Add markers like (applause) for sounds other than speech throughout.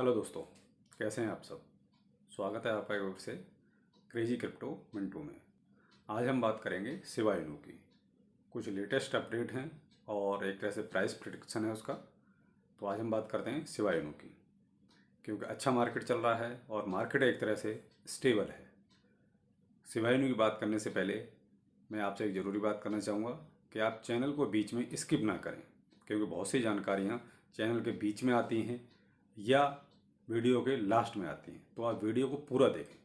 hello दोस्तों कैसे हैं आप सब स्वागत है आपका ओर से क्रेजी क्रिप्टो मिंटू में आज हम बात करेंगे सिवा इनू की कुछ लेटेस्ट अपडेट हैं और एक तरह से प्राइस प्रिडिक्शन है उसका तो आज हम बात करते हैं सिवा इनू की क्योंकि अच्छा मार्केट चल रहा है और मार्केट एक तरह से स्टेबल है सिवा इनू की बात करने से पहले मैं आपसे एक ज़रूरी बात करना चाहूँगा कि आप चैनल को बीच में स्किप ना करें क्योंकि बहुत सी जानकारियाँ चैनल के बीच में आती हैं या वीडियो के लास्ट में आती हैं तो आप वीडियो को पूरा देखें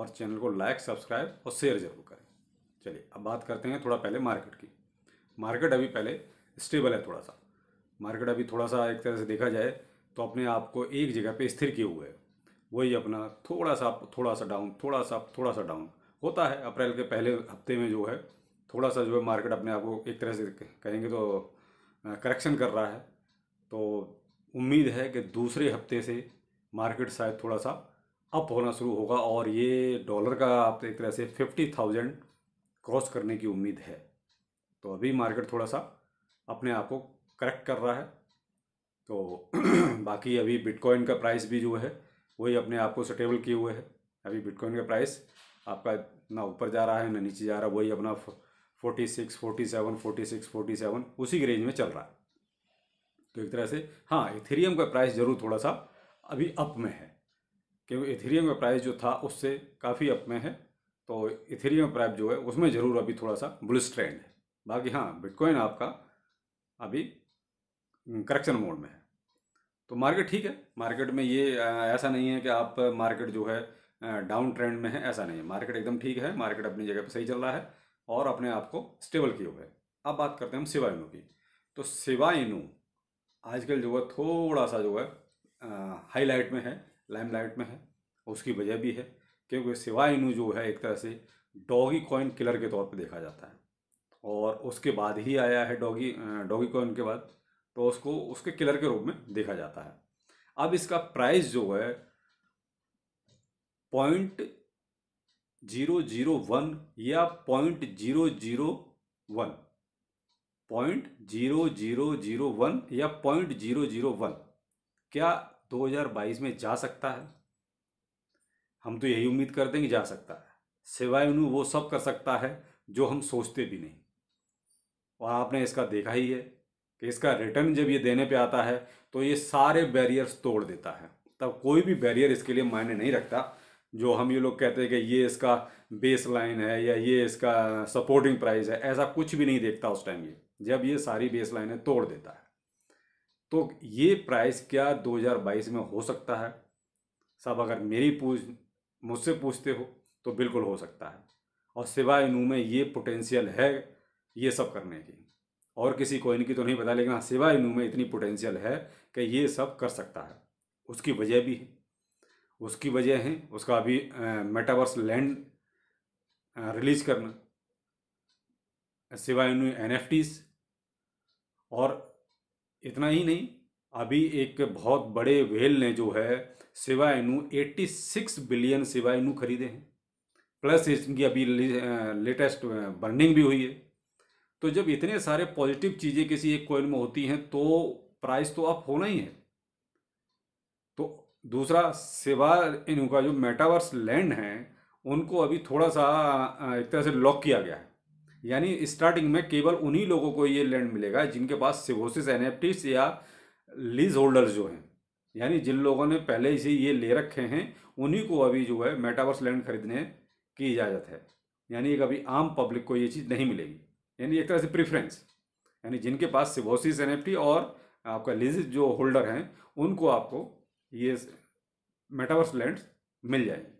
और चैनल को लाइक सब्सक्राइब और शेयर जरूर करें चलिए अब बात करते हैं थोड़ा पहले मार्केट की मार्केट अभी पहले स्टेबल है थोड़ा सा मार्केट अभी थोड़ा सा एक तरह से देखा जाए तो अपने आप को एक जगह पे स्थिर किए हुए हैं वही अपना थोड़ा सा थोड़ा सा डाउन थोड़ा सा थोड़ा सा डाउन होता है अप्रैल के पहले हफ्ते में जो है थोड़ा सा जो है मार्केट अपने आप को एक तरह से कहेंगे तो करेक्शन कर रहा है तो उम्मीद है कि दूसरे हफ्ते से मार्केट शायद थोड़ा सा अप होना शुरू होगा और ये डॉलर का आप एक तरह से फिफ्टी थाउजेंड क्रॉस करने की उम्मीद है तो अभी मार्केट थोड़ा सा अपने आप को करेक्ट कर रहा है तो (clears throat) बाकी अभी बिटकॉइन का प्राइस भी जो है वही अपने आप को स्टेबल किए हुए है अभी बिटकॉइन का प्राइस आपका ना ऊपर जा रहा है ना नीचे जा रहा है वही अपना forty six forty seven forty six forty seven उसी के रेंज में चल रहा है तो एक तरह से हाँ इथेरियम का प्राइस ज़रूर थोड़ा सा अभी अप में है क्योंकि इथेरियम का प्राइस जो था उससे काफ़ी अप में है तो इथेरियम प्राइस जो है उसमें ज़रूर अभी थोड़ा सा बुलिस ट्रेंड है बाकी हाँ बिटकॉइन आपका अभी करेक्शन मोड में है तो मार्केट ठीक है मार्केट में ये ऐसा नहीं है कि आप मार्केट जो है डाउन ट्रेंड में है ऐसा नहीं है मार्केट एकदम ठीक है मार्केट अपनी जगह पर सही चल रहा है और अपने आप को स्टेबल किए हुए अब बात करते हैं हम सिवा इनू की तो सिवा इनू आजकल जो है थोड़ा सा जो है हाईलाइट में है लाइमलाइट में है उसकी वजह भी है क्योंकि सिवा इनू जो है एक तरह से डॉगी कॉइन किलर के तौर पर देखा जाता है और उसके बाद ही आया है डॉगी डॉगी कॉइन के बाद तो उसको उसके किलर के रूप में देखा जाता है अब इसका प्राइस जो है पॉइंट जीरो जीरो वन या point zero zero one point zero zero zero one या पॉइंट जीरो जीरो वन क्या 2022 में जा सकता है हम तो यही उम्मीद करते हैं कि जा सकता है सिवाय उन्हें वो सब कर सकता है जो हम सोचते भी नहीं और आपने इसका देखा ही है कि इसका रिटर्न जब ये देने पे आता है तो ये सारे बैरियर्स तोड़ देता है तब कोई भी बैरियर इसके लिए मायने नहीं रखता जो हम ये लोग कहते हैं कि ये इसका बेस लाइन है या ये इसका सपोर्टिंग प्राइस है ऐसा कुछ भी नहीं देखता उस टाइम ये जब ये सारी बेस लाइनें तोड़ देता है तो ये प्राइस क्या 2022 में हो सकता है साहब अगर मेरी पूछ मुझसे पूछते हो तो बिल्कुल हो सकता है और सिवाय इनू में ये पोटेंशियल है ये सब करने की और किसी को इनकी तो नहीं पता लेकिन हाँ, सिवाय इनू में इतनी पोटेंशियल है कि ये सब कर सकता है उसकी वजह भी है उसकी वजह है उसका अभी मेटावर्स लैंड रिलीज करना सिवाय इनू एन और इतना ही नहीं अभी एक बहुत बड़े व्हेल ने जो है सेवाइनू 86 बिलियन सेवाइनू खरीदे हैं प्लस इनकी अभी लेटेस्ट बर्निंग भी हुई है तो जब इतने सारे पॉजिटिव चीज़ें किसी एक कोइन में होती हैं तो प्राइस तो अप होना ही है तो दूसरा सेवा इनका जो मेटावर्स लैंड हैं उनको अभी थोड़ा सा एक तरह से लॉक किया गया है यानी स्टार्टिंग में केवल उन्हीं लोगों को ये लैंड मिलेगा जिनके पास सिगोसिस एन या लीज होल्डर्स जो हैं यानी जिन लोगों ने पहले ही से ये ले रखे हैं उन्हीं को अभी जो है मेटावर्स लैंड खरीदने की इजाज़त है यानी एक अभी आम पब्लिक को ये चीज़ नहीं मिलेगी यानी एक तरह से प्रिफ्रेंस यानी जिनके पास सिवोसिस एन और आपका लीज जो होल्डर हैं उनको आपको ये मेटावर्स लैंड मिल जाएंगे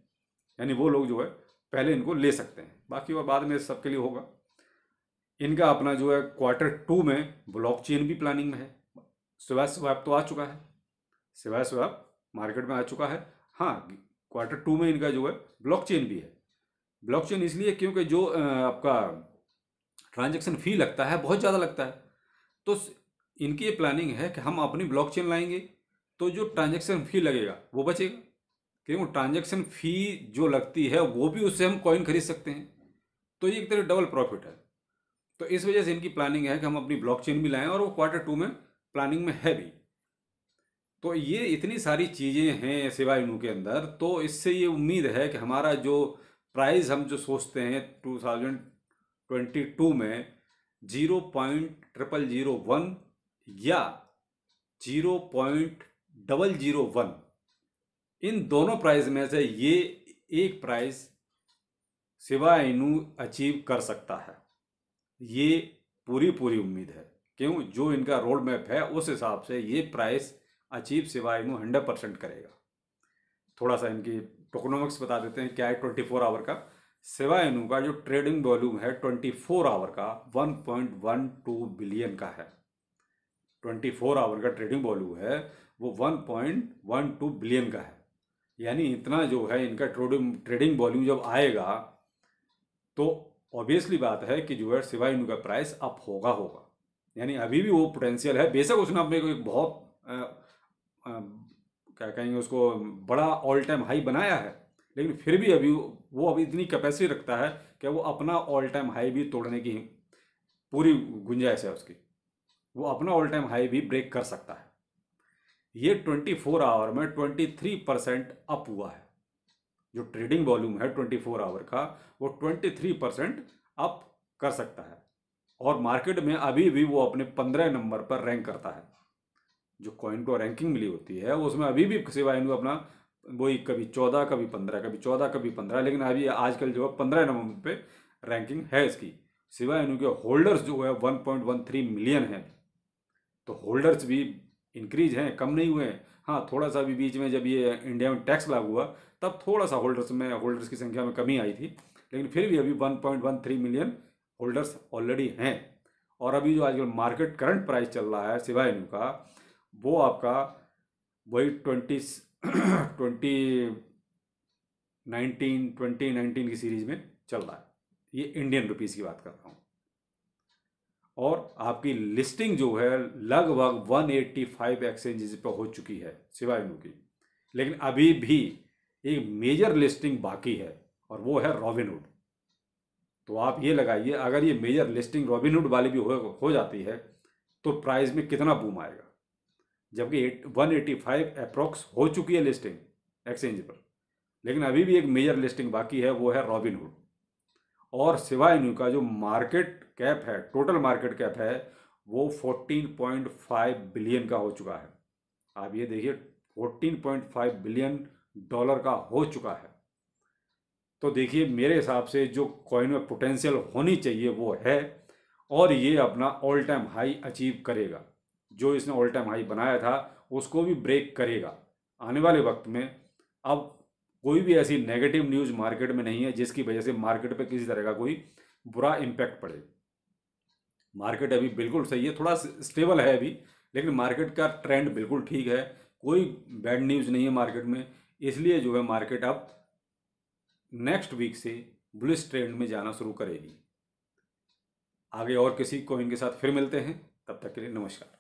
यानी वो लोग जो है पहले इनको ले सकते हैं बाकी वह बाद में सबके लिए होगा इनका अपना जो है क्वार्टर टू में ब्लॉकचेन भी प्लानिंग में है सिवाय स्वैप तो आ चुका है सिवाय स्वैप मार्केट में आ चुका है हाँ क्वार्टर टू में इनका जो है ब्लॉकचेन भी है ब्लॉकचेन इसलिए क्योंकि जो आपका ट्रांजैक्शन फी लगता है बहुत ज़्यादा लगता है तो इनकी ये प्लानिंग है कि हम अपनी ब्लॉकचेन लाएंगे तो जो ट्रांजैक्शन फ़ी लगेगा वो बचेगा क्यों ट्रांजैक्शन फ़ी जो लगती है वो भी उससे हम कॉइन खरीद सकते हैं तो ये एक तरह डबल प्रॉफिट है तो इस वजह से इनकी प्लानिंग है कि हम अपनी ब्लॉकचेन भी लाएं और वो क्वार्टर टू में प्लानिंग में है भी तो ये इतनी सारी चीज़ें हैं सेवा इनू के अंदर तो इससे ये उम्मीद है कि हमारा जो प्राइस हम जो सोचते हैं टू थाउजेंड ट्वेंटी टू में zero point triple zero one या zero point double zero one इन दोनों प्राइस में से ये एक प्राइस सिवा इनू अचीव कर सकता है ये पूरी पूरी उम्मीद है क्यों जो इनका रोड मैप है उस हिसाब से ये प्राइस अचीव सिवाय इनू हंड्रेड परसेंट करेगा थोड़ा सा इनकी टोकोनॉमिक्स बता देते हैं क्या है ट्वेंटी फोर आवर का सिवाय इनू का जो ट्रेडिंग वॉल्यूम है ट्वेंटी फोर आवर का one point one two billion का है ट्वेंटी फोर आवर का ट्रेडिंग वॉल्यूम है वो one point one two billion का है यानी इतना जो है इनका ट्रेडिंग ट्रेडिंग वॉल्यूम जब आएगा तो ऑब्वियसली बात है कि जो है सिवाय इनका प्राइस अप होगा होगा यानी अभी भी वो पोटेंशियल है बेशक उसने अपने को एक बहुत आ, आ, क्या कहेंगे उसको बड़ा ऑल टाइम हाई बनाया है लेकिन फिर भी अभी वो अभी इतनी कैपेसिटी रखता है कि वो अपना ऑल टाइम हाई भी तोड़ने की पूरी गुंजाइश है उसकी वो अपना ऑल टाइम हाई भी ब्रेक कर सकता है ये ट्वेंटी फोर आवर में ट्वेंटी थ्री परसेंट अप हुआ है जो ट्रेडिंग वॉल्यूम है 24 आवर का वो 23 परसेंट अप कर सकता है और मार्केट में अभी भी वो अपने 15 नंबर पर रैंक करता है जो कॉइन को रैंकिंग मिली होती है उसमें अभी भी सिवाय इनको अपना वही कभी चौदह कभी पंद्रह कभी चौदह कभी पंद्रह लेकिन अभी आजकल जो है पंद्रह नंबर पे रैंकिंग है इसकी सिवाय इनके होल्डर्स जो है one point one three million है तो होल्डर्स भी इंक्रीज हैं कम नहीं हुए हैं हाँ थोड़ा सा भी बीच में जब ये इंडिया में टैक्स लागू हुआ तब थोड़ा सा होल्डर्स में होल्डर्स की संख्या में कमी आई थी लेकिन फिर भी अभी 1.13 मिलियन होल्डर्स ऑलरेडी हैं और अभी जो आजकल मार्केट करंट प्राइस चल रहा है सिवाय इनू का वो आपका वही twenty twenty nineteen twenty nineteen की सीरीज में चल रहा है ये इंडियन रुपीज़ की बात कर रहा हूँ और आपकी लिस्टिंग जो है लगभग 185 एक्सचेंजेस पर हो चुकी है सिवाय की लेकिन अभी भी एक मेजर लिस्टिंग बाकी है और वो है रॉबिनहुड तो आप ये लगाइए अगर ये मेजर लिस्टिंग रॉबिनहुड वाली भी हो, हो जाती है तो प्राइस में कितना बूम आएगा जबकि फाइव अप्रोक्स हो चुकी है लिस्टिंग एक्सचेंज पर लेकिन अभी भी एक मेजर लिस्टिंग बाकी है वो है रॉबिनहुड और सिवाय का जो मार्केट कैप है टोटल मार्केट कैप है वो 14.5 बिलियन का हो चुका है आप ये देखिए 14.5 बिलियन डॉलर का हो चुका है तो देखिए मेरे हिसाब से जो कॉइन में पोटेंशियल होनी चाहिए वो है और ये अपना ऑल टाइम हाई अचीव करेगा जो इसने ऑल टाइम हाई बनाया था उसको भी ब्रेक करेगा आने वाले वक्त में अब कोई भी ऐसी नेगेटिव न्यूज़ मार्केट में नहीं है जिसकी वजह से मार्केट पे किसी तरह का कोई बुरा इम्पैक्ट पड़े मार्केट अभी बिल्कुल सही है थोड़ा स्टेबल है अभी लेकिन मार्केट का ट्रेंड बिल्कुल ठीक है कोई बैड न्यूज़ नहीं है मार्केट में इसलिए जो है मार्केट अब नेक्स्ट वीक से ब्लिस ट्रेंड में जाना शुरू करेगी आगे और किसी कॉइन के साथ फिर मिलते हैं तब तक के लिए नमस्कार